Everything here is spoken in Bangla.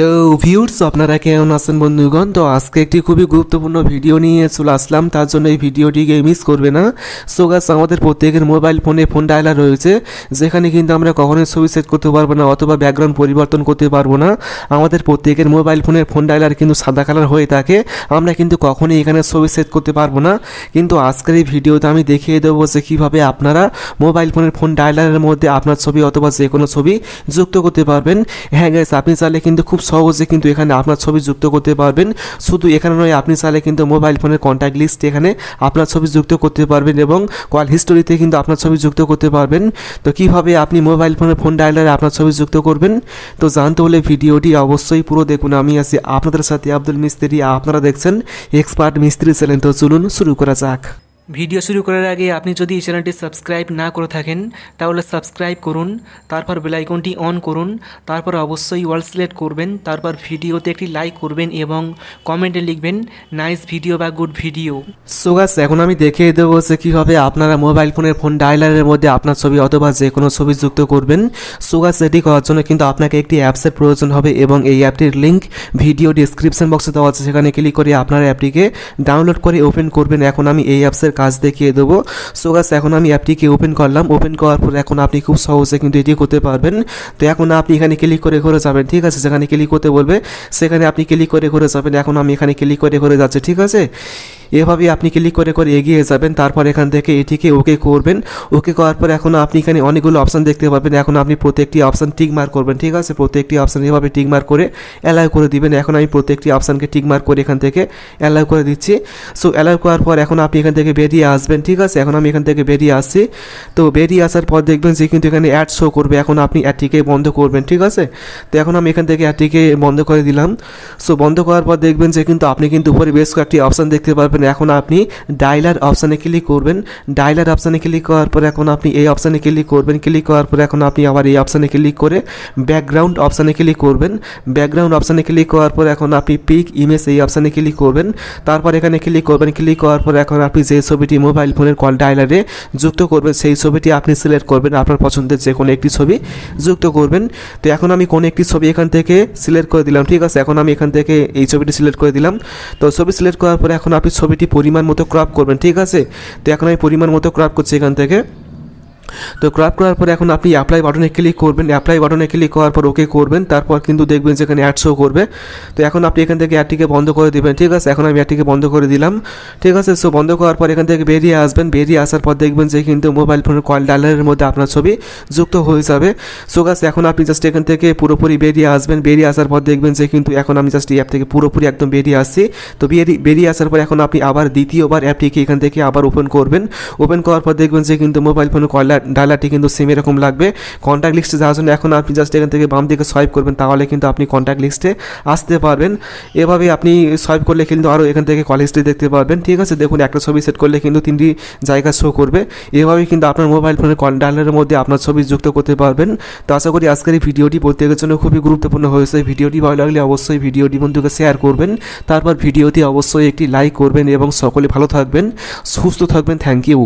তো ভিউর্স আপনারা কেমন আছেন বন্ধুগণ তো আজকে একটি খুবই গুরুত্বপূর্ণ ভিডিও নিয়ে চলে আসলাম তার জন্য এই ভিডিওটিকে মিস করবে না সো গাছ আমাদের প্রত্যেকের মোবাইল ফোনে ফোন ডায়লার রয়েছে যেখানে কিন্তু আমরা কখনোই ছবি সেট করতে পারবো না অথবা ব্যাকগ্রাউন্ড পরিবর্তন করতে পারবো না আমাদের প্রত্যেকের মোবাইল ফোনের ফোন ডায়লার কিন্তু সাদা কালার হয়ে থাকে আমরা কিন্তু কখনোই এখানে ছবি সেট করতে পারবো না কিন্তু আজকের এই ভিডিওতে আমি দেখিয়ে দেবো যে কীভাবে আপনারা মোবাইল ফোনের ফোন ডায়লারের মধ্যে আপনার ছবি অথবা যে কোনো ছবি যুক্ত করতে পারবেন হ্যাঁ গ্যাস আপনি চাইলে কিন্তু খুব সহজে কিন্তু এখানে আপনার ছবি যুক্ত করতে পারবেন শুধু এখানে নয় আপনি চাইলে কিন্তু মোবাইল ফোনের কন্ট্যাক্ট লিস্ট এখানে আপনার ছবি যুক্ত করতে পারবেন এবং কল হিস্টোরিতে কিন্তু আপনার ছবি যুক্ত করতে পারবেন তো কীভাবে আপনি মোবাইল ফোনের ফোন ডায়ালারে আপনার ছবি যুক্ত করবেন তো জানতে হলে ভিডিওটি অবশ্যই পুরো দেখুন আমি আছি আপনাদের সাথে আব্দুল মিস্ত্রি আপনারা দেখছেন এক্সপার্ট মিস্ত্রি ছিলেন তো চলুন শুরু করা যাক ভিডিও শুরু করার আগে আপনি যদি এই চ্যানেলটি সাবস্ক্রাইব না করে থাকেন তাহলে সাবস্ক্রাইব করুন তারপর বেলাইকনটি অন করুন তারপর অবশ্যই ওয়াল সিলেক্ট করবেন তারপর ভিডিওতে একটি লাইক করবেন এবং কমেন্টে লিখবেন নাইস ভিডিও বা গুড ভিডিও সো এখন আমি দেখিয়ে দেবো যে কীভাবে আপনারা মোবাইল ফোনের ফোন ডায়ালারের মধ্যে আপনার ছবি অথবা যে কোনো ছবি যুক্ত করবেন সো গাছ এটি করার জন্য কিন্তু আপনাকে একটি অ্যাপসের প্রয়োজন হবে এবং এই অ্যাপটির লিঙ্ক ভিডিও ডিসক্রিপশন বক্সে দেওয়া আছে সেখানে ক্লিক করে আপনার অ্যাপটিকে ডাউনলোড করে ওপেন করবেন এখন আমি এই অ্যাপসের কাজ দেখিয়ে দেবো সো গাছ এখন আমি অ্যাপটিকে ওপেন করলাম ওপেন করার পর এখন আপনি খুব সহজে কিন্তু এটি করতে পারবেন তো এখন আপনি এখানে ক্লিক করে ঘুরে যাবেন ঠিক আছে যেখানে ক্লিক করতে বলবে সেখানে আপনি ক্লিক করে ঘুরে যাবেন এখন আমি এখানে ক্লিক করে ঘুরে যাচ্ছি ঠিক আছে এভাবে আপনি ক্লিক করে করে এগিয়ে যাবেন তারপর এখান থেকে এটিকে ওকে করবেন ওকে করার পর এখন আপনি এখানে অনেকগুলো অপশান দেখতে পাবেন এখন আপনি প্রত্যেকটি অপশান টিকমার্ক করবেন ঠিক আছে প্রত্যেকটি অপশান এভাবে টিকমার্ক করে অ্যালাউ করে দিবেন এখন আমি প্রত্যেকটি অপশানকে টিকমার্ক করে এখান থেকে অ্যালাউ করে দিচ্ছি সো অ্যালাউ করার পর এখন আপনি এখান থেকে বের বেরিয়ে আসবেন ঠিক আছে এখন আমি এখান থেকে বেরিয়ে আসছি তো বেরিয়ে আসার পর দেখবেন যে কিন্তু এখানে অ্যাড শো করবে এখন আপনি অ্যাডটিকে বন্ধ করবেন ঠিক আছে তো এখন আমি এখান থেকে অ্যাডটিকে বন্ধ করে দিলাম সো বন্ধ করার পর দেখবেন যে কিন্তু আপনি কিন্তু উপরে বেশ কয়েকটি অপশান দেখতে পারবেন এখন আপনি ডাইলার অপশানে ক্লিক করবেন ডাইলার অপশানে ক্লিক করার পর এখন আপনি এই অপশানে ক্লিক করবেন ক্লিক করার পর এখন আপনি আবার এই অপশানে ক্লিক করে ব্যাকগ্রাউন্ড অপশানে ক্লিক করবেন ব্যাকগ্রাউন্ড অপশানে ক্লিক করার পর এখন আপনি পিক ইমেজ এই অপশানে ক্লিক করবেন তারপর এখানে ক্লিক করবেন ক্লিক করার পর এখন আপনি যে ছবিটি মোবাইল ফোনের কল ডায়লারে যুক্ত করবেন সেই ছবিটি আপনি সিলেক্ট করবেন আপনার পছন্দের যে কোনো একটি ছবি যুক্ত করবেন তো এখন আমি কোনো একটি ছবি এখান থেকে সিলেক্ট করে দিলাম ঠিক আছে এখন আমি এখান থেকে এই ছবিটি সিলেক্ট করে দিলাম তো ছবি সিলেক্ট করার পরে এখন আপনি ছবিটি পরিমাণ মতো ক্রপ করবেন ঠিক আছে তো এখন আমি পরিমাণ মতো ক্রপ করছি এখান থেকে তো ক্রপ করার পর এখন আপনি অ্যাপ্লাই বাটনে ক্লিক করবেন অ্যাপ্লাই বাটনে ক্লিক করার পর ওকে করবেন তারপর কিন্তু দেখবেন যে এখানে অ্যাড শো করবে তো এখন আপনি এখান থেকে অ্যাডটিকে বন্ধ করে দেবেন ঠিক আছে এখন আমি অ্যাডটিকে বন্ধ করে দিলাম ঠিক আছে সো বন্ধ করার পর এখান থেকে বেরিয়ে আসবেন বেরিয়ে আসার পর দেখবেন যে কিন্তু মোবাইল ফোনের কল ডালারের মধ্যে আপনার ছবি যুক্ত হয়ে যাবে সো গাছ এখন আপনি জাস্ট এখান থেকে পুরোপুরি বেরিয়ে আসবেন বেরিয়ে আসার পর দেখবেন যে কিন্তু এখন আমি জাস্ট এই অ্যাপ থেকে পুরোপুরি একদম বেরিয়ে আসছি তো বেরিয়ে আসার পর এখন আপনি আবার দ্বিতীয়বার অ্যাপটিকে এখান থেকে আবার ওপেন করবেন ওপেন করার পর দেখবেন যে কিন্তু মোবাইল ফোনের কল ডায়ালারটি কিন্তু সেম এরকম লাগবে কন্ট্যাক্ট লিস্টে যাওয়ার জন্য এখন আপনি জাস্ট এখান থেকে বাম দিকে সোয়াইপ করবেন তাহলে কিন্তু আপনি কন্ট্যাক্ট লিস্টে আসতে পারবেন এভাবে আপনি সোয়াইপ করলে কিন্তু আরও এখান থেকে কল হিস্ট্রি দেখতে পারবেন ঠিক আছে দেখুন একটা ছবি সেট করলে কিন্তু তিনটি জায়গা শো করবে এভাবে কিন্তু আপনার মোবাইল ফোনের কল ডায়ালারের মধ্যে আপনার ছবি যুক্ত করতে পারবেন তো আশা করি আজকের এই ভিডিওটি প্রত্যেকের জন্য খুবই গুরুত্বপূর্ণ হয়েছে ভিডিওটি ভালো লাগলে অবশ্যই ভিডিওটি বন্ধুকে শেয়ার করবেন তারপর ভিডিওটি অবশ্যই একটি লাইক করবেন এবং সকলে ভালো থাকবেন সুস্থ থাকবেন থ্যাংক ইউ